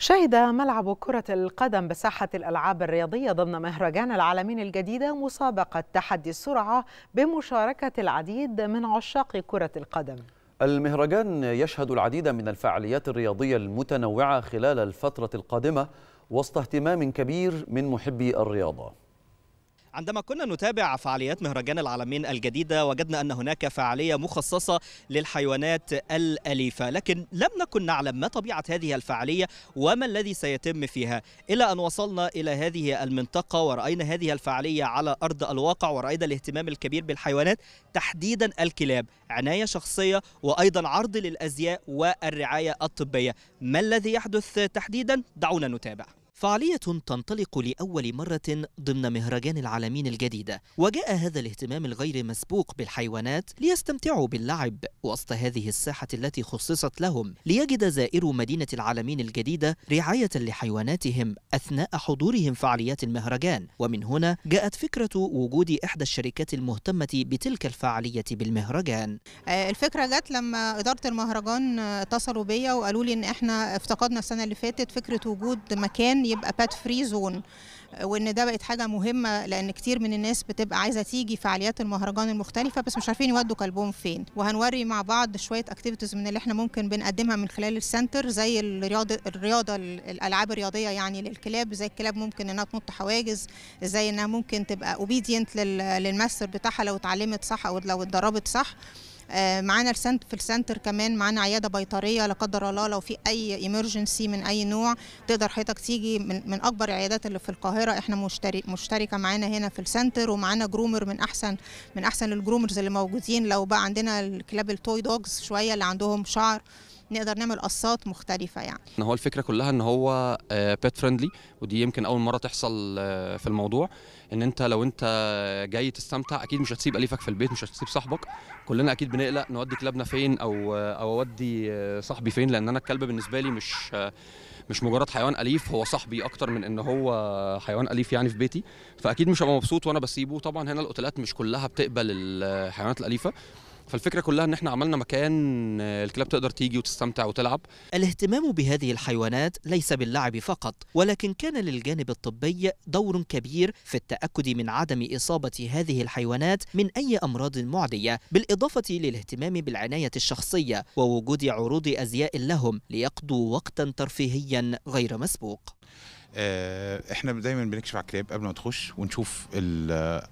شهد ملعب كرة القدم بساحة الألعاب الرياضية ضمن مهرجان العالمين الجديدة مسابقة تحدي السرعة بمشاركة العديد من عشاق كرة القدم المهرجان يشهد العديد من الفعاليات الرياضية المتنوعة خلال الفترة القادمة وسط اهتمام كبير من محبي الرياضة عندما كنا نتابع فعاليات مهرجان العالمين الجديدة وجدنا أن هناك فعالية مخصصة للحيوانات الأليفة لكن لم نكن نعلم ما طبيعة هذه الفعالية وما الذي سيتم فيها إلى أن وصلنا إلى هذه المنطقة ورأينا هذه الفعالية على أرض الواقع ورأينا الاهتمام الكبير بالحيوانات تحديدا الكلاب عناية شخصية وأيضا عرض للأزياء والرعاية الطبية ما الذي يحدث تحديدا دعونا نتابع فعالية تنطلق لأول مرة ضمن مهرجان العالمين الجديدة وجاء هذا الاهتمام الغير مسبوق بالحيوانات ليستمتعوا باللعب وسط هذه الساحة التي خصصت لهم ليجد زائر مدينة العالمين الجديدة رعاية لحيواناتهم أثناء حضورهم فعاليات المهرجان ومن هنا جاءت فكرة وجود إحدى الشركات المهتمة بتلك الفعالية بالمهرجان آه، الفكرة جت لما إدارة المهرجان اتصلوا بيا وقالوا لي إن إحنا افتقدنا السنة اللي فاتت فكرة وجود مكان يبقى بات فري زون وان ده بقت حاجه مهمه لان كتير من الناس بتبقى عايزه تيجي فعاليات المهرجان المختلفه بس مش عارفين يودوا كلبهم فين وهنوري مع بعض شويه اكتيفيتيز من اللي احنا ممكن بنقدمها من خلال السنتر زي الرياضه الرياضه الالعاب الرياضيه يعني للكلاب زي الكلاب ممكن انها تنط حواجز زي انها ممكن تبقى اوبيدينت للماستر بتاعها لو اتعلمت صح او لو اتدربت صح آه، معانا في السنتر كمان معانا عياده بيطريه لا قدر الله لو في اي ايمرجنسي من اي نوع تقدر حضرتك تيجي من, من اكبر العيادات اللي في القاهره احنا مشترك مشتركه معانا هنا في السنتر ومعانا جرومر من احسن من احسن الجرومرز اللي موجودين لو بقى عندنا الكلاب التوي دوجز شويه اللي عندهم شعر نقدر نعمل قصات مختلفه يعني هو الفكره كلها ان هو بيت آه، فريندلي ودي يمكن اول مره تحصل آه، في الموضوع ان انت لو انت جاي تستمتع اكيد مش هتسيب اليفك في البيت مش هتسيب صاحبك كلنا اكيد بنقلق نودي كلابنا فين او آه، او اودي صاحبي فين لان انا الكلب بالنسبه لي مش مش مجرد حيوان اليف هو صاحبي اكتر من ان هو حيوان اليف يعني في بيتي فاكيد مش هبقى مبسوط وانا بسيبه طبعا هنا الاوتيلات مش كلها بتقبل الحيوانات الاليفه فالفكره كلها ان احنا عملنا مكان آه، الكلاب تقدر تيجي وتستمتع وتلعب الاهتمام بهذه الحيوانات ليس باللعب فقط ولكن كان للجانب الطبي دور كبير في التاكد من عدم اصابه هذه الحيوانات من اي امراض معديه بالاضافه للاهتمام بالعنايه الشخصيه ووجود عروض ازياء لهم ليقضوا وقتا ترفيهيا غير مسبوق آه، احنا دايما بنكشف على الكلاب قبل ما تخش ونشوف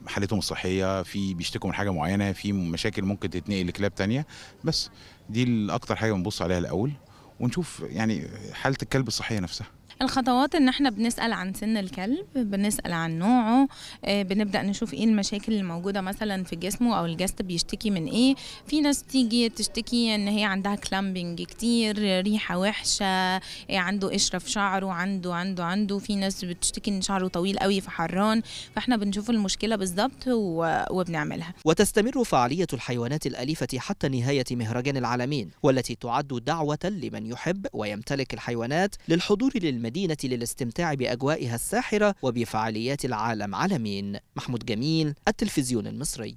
حالتهم الصحيه في بيشتكوا من حاجه معينه في مشاكل ممكن تتنقل لكلاب تانية بس دي اكتر حاجه بنبص عليها الاول ونشوف يعني حاله الكلب الصحيه نفسها الخطوات ان احنا بنسال عن سن الكلب بنسال عن نوعه آه، بنبدا نشوف ايه المشاكل الموجوده مثلا في جسمه او الجست بيشتكي من ايه في ناس تيجي تشتكي ان هي عندها كلامبنج كتير ريحه وحشه آه، عنده قشره في شعره عنده عنده عنده في ناس بتشتكي ان شعره طويل قوي فحران فاحنا بنشوف المشكله بالظبط وبنعملها وتستمر فعاليه الحيوانات الاليفه حتى نهايه مهرجان العالمين والتي تعد دعوه لمن يحب ويمتلك الحيوانات للحضور للم المدينة للاستمتاع بأجوائها الساحرة وبفعاليات العالم على مين محمود جميل التلفزيون المصري